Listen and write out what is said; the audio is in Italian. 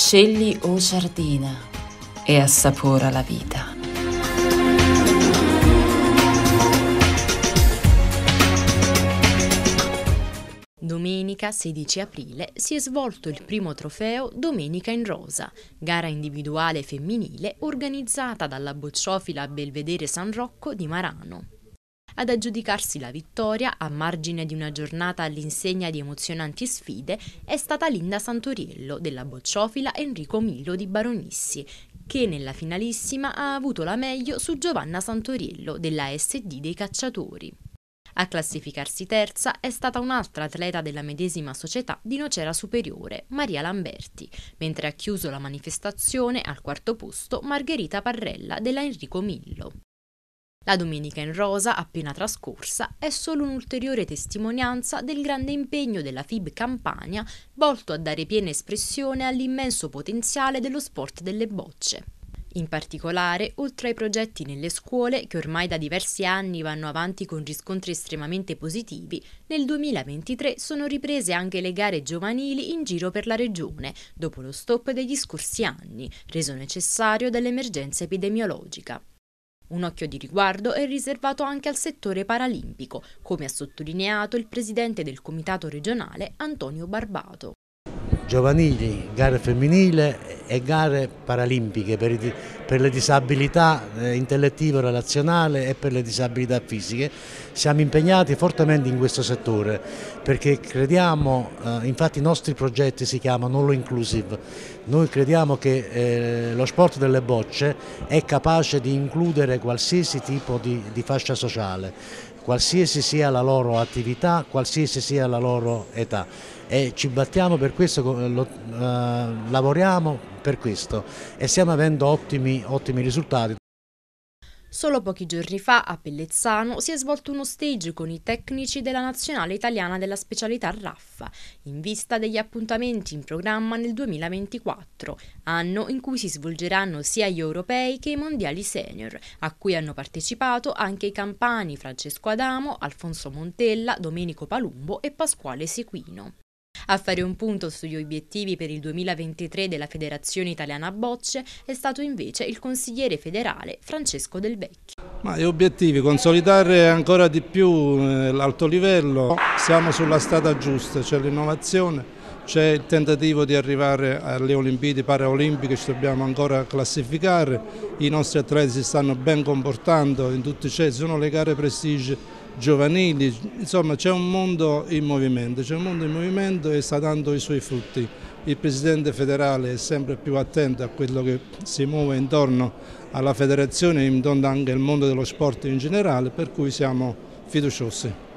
Scegli o giardina e assapora la vita. Domenica 16 aprile si è svolto il primo trofeo Domenica in Rosa, gara individuale femminile organizzata dalla bocciofila Belvedere San Rocco di Marano ad aggiudicarsi la vittoria a margine di una giornata all'insegna di emozionanti sfide è stata Linda Santoriello della bocciofila Enrico Millo di Baronissi, che nella finalissima ha avuto la meglio su Giovanna Santoriello della SD dei Cacciatori. A classificarsi terza è stata un'altra atleta della medesima società di Nocera Superiore, Maria Lamberti, mentre ha chiuso la manifestazione al quarto posto Margherita Parrella della Enrico Millo. La domenica in rosa, appena trascorsa, è solo un'ulteriore testimonianza del grande impegno della FIB Campania volto a dare piena espressione all'immenso potenziale dello sport delle bocce. In particolare, oltre ai progetti nelle scuole, che ormai da diversi anni vanno avanti con riscontri estremamente positivi, nel 2023 sono riprese anche le gare giovanili in giro per la regione, dopo lo stop degli scorsi anni, reso necessario dall'emergenza epidemiologica. Un occhio di riguardo è riservato anche al settore paralimpico, come ha sottolineato il presidente del comitato regionale Antonio Barbato. Giovanili, gare femminile e gare paralimpiche per i per le disabilità eh, intellettivo relazionale e per le disabilità fisiche. Siamo impegnati fortemente in questo settore perché crediamo, eh, infatti i nostri progetti si chiamano Lo Inclusive, noi crediamo che eh, lo sport delle bocce è capace di includere qualsiasi tipo di, di fascia sociale qualsiasi sia la loro attività, qualsiasi sia la loro età e ci battiamo per questo, lo, eh, lavoriamo per questo e stiamo avendo ottimi, ottimi risultati Solo pochi giorni fa a Pellezzano si è svolto uno stage con i tecnici della nazionale italiana della specialità raffa, in vista degli appuntamenti in programma nel 2024, anno in cui si svolgeranno sia gli europei che i mondiali senior, a cui hanno partecipato anche i campani Francesco Adamo, Alfonso Montella, Domenico Palumbo e Pasquale Sequino. A fare un punto sugli obiettivi per il 2023 della Federazione Italiana Bocce è stato invece il consigliere federale Francesco Del Vecchio. Ma gli obiettivi, consolidare ancora di più eh, l'alto livello, siamo sulla strada giusta, c'è l'innovazione, c'è il tentativo di arrivare alle Olimpiadi Paralimpiche, ci dobbiamo ancora classificare, i nostri atleti si stanno ben comportando in tutti i cesi, sono le gare prestige giovanili, insomma c'è un mondo in movimento, c'è un mondo in movimento e sta dando i suoi frutti il Presidente federale è sempre più attento a quello che si muove intorno alla federazione e intorno anche al mondo dello sport in generale, per cui siamo fiduciosi.